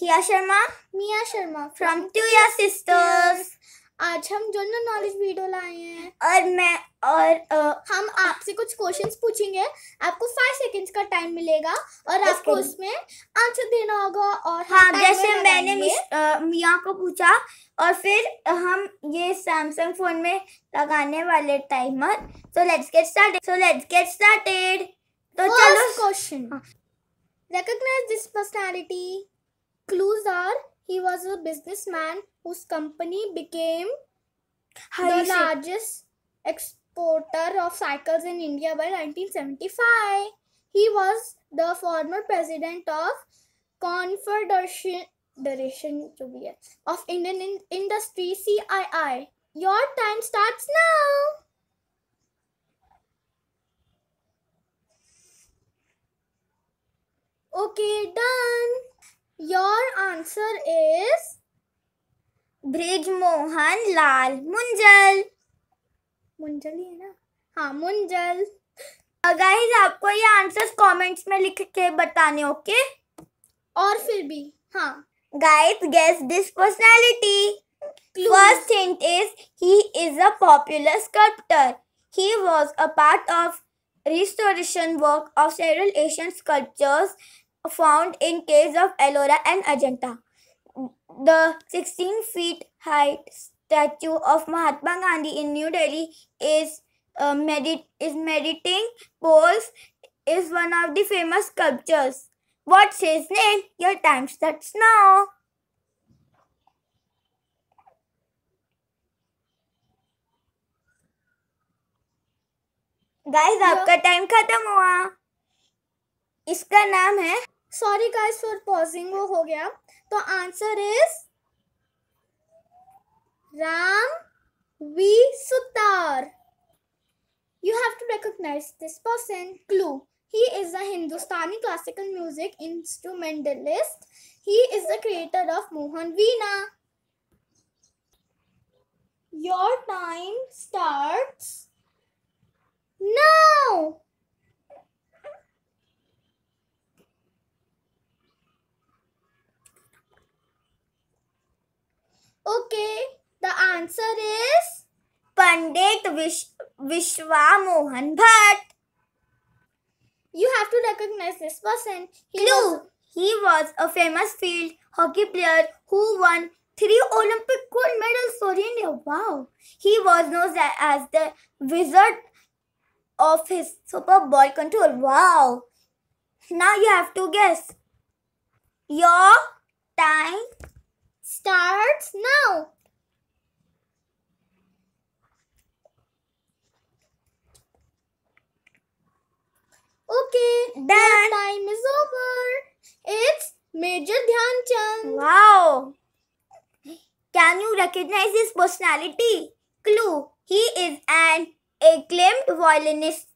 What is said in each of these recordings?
हिया Sharma Mia Sharma from टू या sisters आज हम जनरल नॉलेज वीडियो लाए हैं और मैं और uh, हम आपसे कुछ क्वेश्चंस पूछेंगे आपको फाइव सेकंड्स का टाइम मिलेगा और आपको उसमें आंसर देना होगा और हाँ जैसे मैंने मिया को पूछा और फिर हम ये सैमसंग फोन में लगाने वाले timer so let's get started so let's get started तो चलो question recognize this personality clues are he was a businessman whose company became the largest exporter of cycles in India by 1975. He was the former president of Confederation of Indian in- Industry CII. Your time starts now. Okay, done. Your answer is Brijmohan Lall Munjal Munjal ही है ना हाँ Munjal guys uh, आपको ये answers comments में लिख के बताने ओके और फिर भी हाँ guys guess this personality first hint is he is a popular sculptor he was a part of restoration work of several Asian sculptures found in caves of Ellora and Ajanta. The 16 feet high statue of Mahatma Gandhi in New Delhi is uh, medit is meditating pose is one of the famous sculptures. What's his name? Your time starts now. Guys आपका time खत्म हुआ इसका नाम है sorry guys for pausing वो हो गया तो answer is Ram V Sutar you have to recognize this person clue He is a Hindustani classical music instrumentalist. He is the creator of Mohan Veena. Your time starts now. Okay, the answer is Pandit Vish Vishwamohan Bhatt. You have to recognize this person. He Clue. Was he was a famous field hockey player who won three Olympic gold medals for India. Wow. He was known as the wizard of his Super ball control. Wow. Now you have to guess. Your time Start now. Okay, done. time is over. It's Major Chand. Wow. Can you recognize his personality? Clue. He is an acclaimed violinist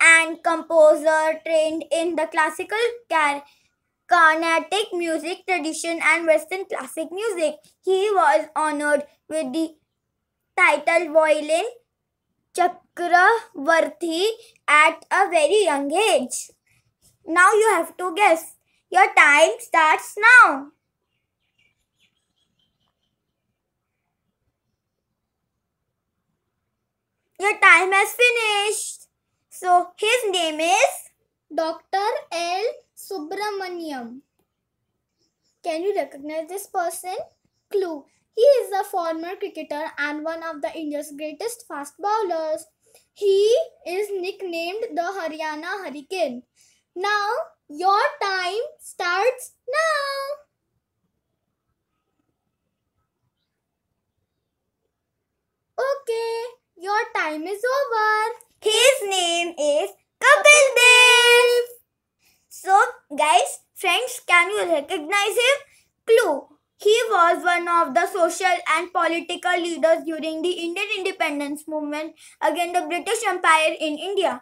and composer trained in the classical Carnatic music tradition and Western classic music. He was honored with the title violin Chakravarti at a very young age. Now you have to guess. Your time starts now. Your time has finished. So his name is Dr. L. Subramaniam. Can you recognize this person? Clue. He is a former cricketer and one of the India's greatest fast bowlers. He is nicknamed the Haryana Hurricane. Now, your time starts now. Okay, your time is over. His name is Kapil Dev. So guys, friends, can you recognize him? Clue. He was one of the social and political leaders during the Indian independence movement against the British Empire in India.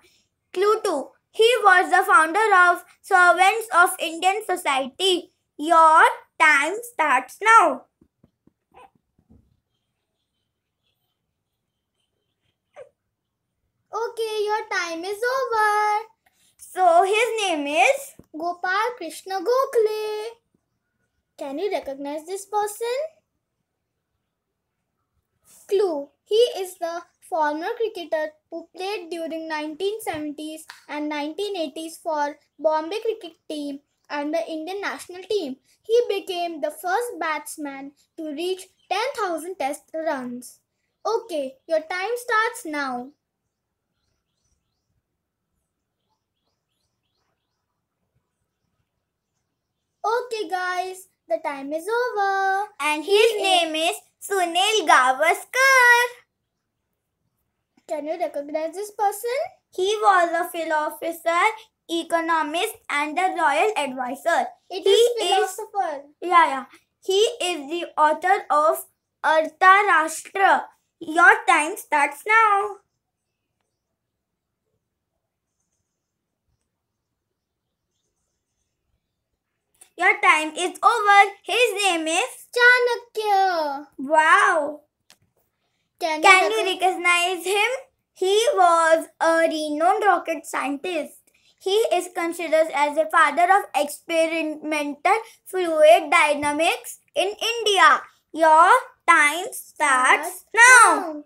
Clue 2. He was the founder of Servants of Indian Society. Your time starts now. Okay, your time is over. Oh, his name is Gopal Krishna Gokhale. Can you recognize this person? Clue. He is the former cricketer who played during 1970s and 1980s for Bombay cricket team and the Indian national team. He became the first batsman to reach 10,000 test runs. Okay, your time starts now. Okay guys, the time is over. And his he name is, is Sunil Gavaskar. Can you recognize this person? He was a philosopher, economist and a royal advisor. It he is philosopher. Is, yeah, yeah. He is the author of Artha Rashtra. Your time starts now. Your time is over. His name is Chanakya. Wow. Chanakya. Can you recognize him? He was a renowned rocket scientist. He is considered as the father of experimental fluid dynamics in India. Your time starts now. now.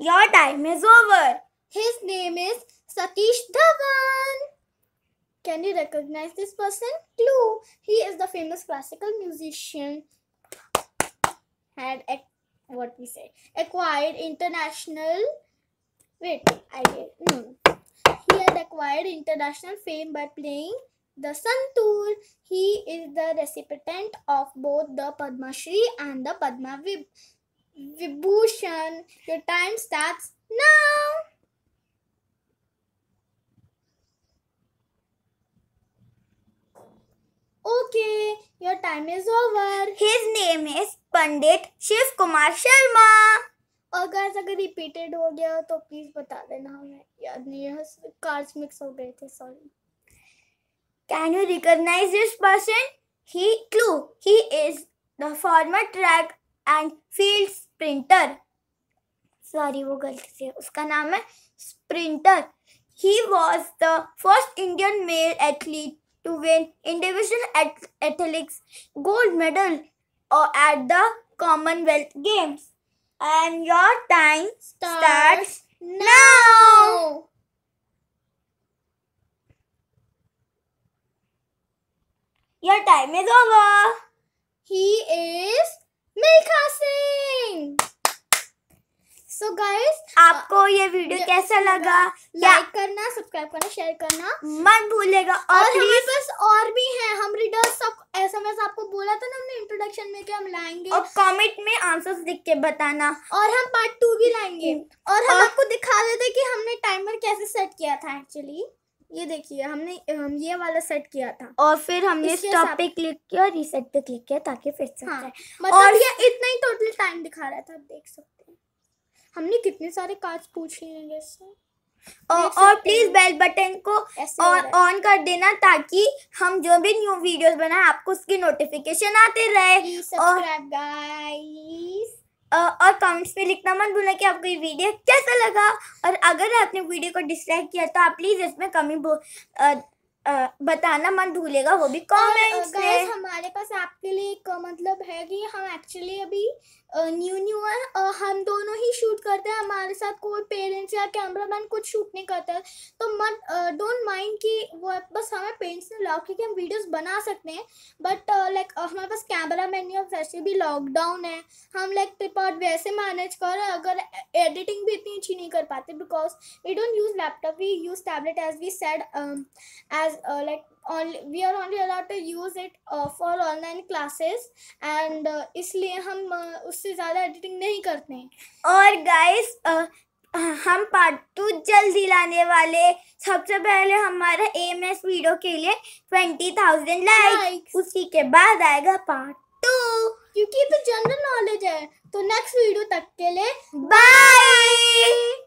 Your time is over. His name is Satish Dhawan. Can you recognize this person? Clue. He is the famous classical musician. Had what we say acquired international. Wait, I did. No. Hmm. He had acquired international fame by playing the Santoor. He is the recipient of both the Padma Shri and the Padma Vibhushan. Vibhushan, your time starts now. Okay, your time is over. His name is Pandit Shiv Kumar Sharma. और अगर repeated हो गया तो please बता देना हमें याद नहीं है कार्ड्स मिक्स हो गए थे sorry Can you recognize this person? He clue. He is the former track and fields sprinter sorry वो गलती से उसका नाम है sprinter he was the first Indian male athlete to win individual athletics gold medal at the Commonwealth Games and your time start now your time is over he is आपको ये video कैसा लगा लाइक करना subscribe करना share करना मन भूलेगा और, और हमारे पास और भी हैं हम रीडर्स सब एसएमएस आपको बोला था ना हमने इंट्रोडक्शन में कि हम लाएंगे और कमेंट में आंसर्स लिख के बताना और हम पार्ट टू भी लाएंगे हम्म। और हम और... आपको दिखा देते कि हमने टाइमर कैसे सेट किया था एक्चुअली ये देखिए हमने हम ये वाला सेट किया था और फिर हमने स्टॉप पे क्लिक किया और रीसेट पे क्लिक किया ताकि फिर से हाँ, मतलब और ये इतना ही टोटल टाइम दिखा रहा था आप देख सकते हमने कितने सारे कार्ड पूछ लिए हैं जैसे और, और प्लीज बेल बटन को ऑन कर देना ताकि हम जो भी न्यू वीडियोस बनाए आपको उसकी नोटिफिकेशन आते रहे और गाइस और कमेंट्स में लिखना मत भूलना कि आपको ये वीडियो कैसा लगा और अगर आपने वीडियो को डिसलाइक किया तो आप प्लीज़ इसमें कमी बताना मन भूलेगा वो भी कमेंट्स में हमारे पास आपके लिए एक मतलब है कि हम एक्चुअली अभी न्यू न्यू है और हम दोनों ही शूट करते हैं हमारे साथ कोई पेरेंट्स या मैन कुछ शूट नहीं करता है तो मत डोंट माइंड कि वो बस हमें पेरेंट्स ने लॉक क्योंकि हम वीडियोस बना सकते हैं बट लाइक हमारे पास कैमरा मैन नहीं और वैसे भी लॉकडाउन है हम लाइक ट्रिपॉट वैसे मैनेज कर अगर एडिटिंग भी इतनी अच्छी नहीं कर पाते because we don't use laptop we use tablet as we said as uh, like only we are only allowed to use it uh, for online classes and uh, इसलिए हम uh, उससे ज़्यादा editing नहीं करते हैं और guys uh, uh हम part two जल्दी लाने वाले सबसे पहले हमारा एम एस वीडियो के लिए ट्वेंटी थाउजेंड लाइक उसी के बाद आएगा पार्ट टू क्योंकि तो जनरल नॉलेज है तो नेक्स्ट वीडियो तक के लिए बाय